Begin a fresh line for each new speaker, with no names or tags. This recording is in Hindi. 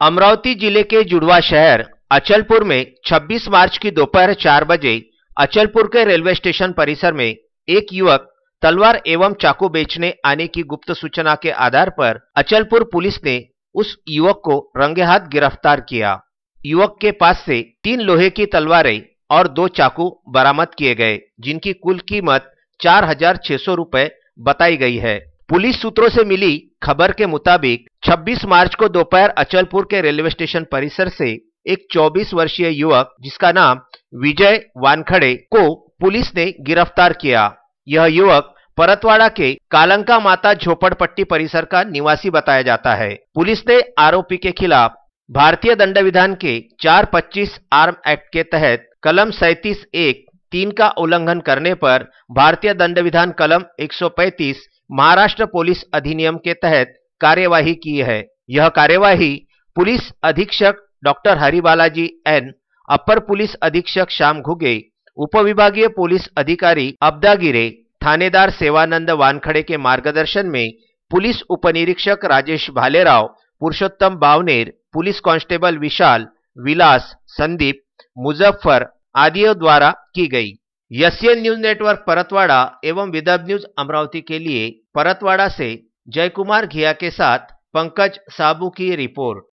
अमरावती जिले के जुड़वा शहर अचलपुर में 26 मार्च की दोपहर चार बजे अचलपुर के रेलवे स्टेशन परिसर में एक युवक तलवार एवं चाकू बेचने आने की गुप्त सूचना के आधार पर अचलपुर पुलिस ने उस युवक को रंगे हाथ गिरफ्तार किया युवक के पास से तीन लोहे की तलवारें और दो चाकू बरामद किए गए जिनकी कुल कीमत चार हजार छह सौ बताई गई है पुलिस सूत्रों से मिली खबर के मुताबिक 26 मार्च को दोपहर अचलपुर के रेलवे स्टेशन परिसर से एक 24 वर्षीय युवक जिसका नाम विजय वानखड़े को पुलिस ने गिरफ्तार किया यह युवक परतवाड़ा के कालंका माता झोपड़पट्टी परिसर का निवासी बताया जाता है पुलिस ने आरोपी के खिलाफ भारतीय दंड विधान के चार पच्चीस आर्म एक्ट के तहत कलम सैतीस एक तीन का उल्लंघन करने पर भारतीय दंड विधान कलम 135 महाराष्ट्र पुलिस अधिनियम के तहत कार्यवाही की है यह कार्यवाही पुलिस अधीक्षक डॉक्टर हरिबालाजी एन अपर पुलिस अधीक्षक श्याम घुगे उपविभागीय पुलिस अधिकारी अब्दागिरे थानेदार सेवानंद वानखड़े के मार्गदर्शन में पुलिस उपनिरीक्षक राजेश भालेराव पुरुषोत्तम बावनेर पुलिस कांस्टेबल विशाल विलास संदीप मुजफ्फर आदियों द्वारा की गई यसीएन न्यूज नेटवर्क परतवाड़ा एवं विदर्भ न्यूज अमरावती के लिए परतवाड़ा से जयकुमार घिया के साथ पंकज साबू की रिपोर्ट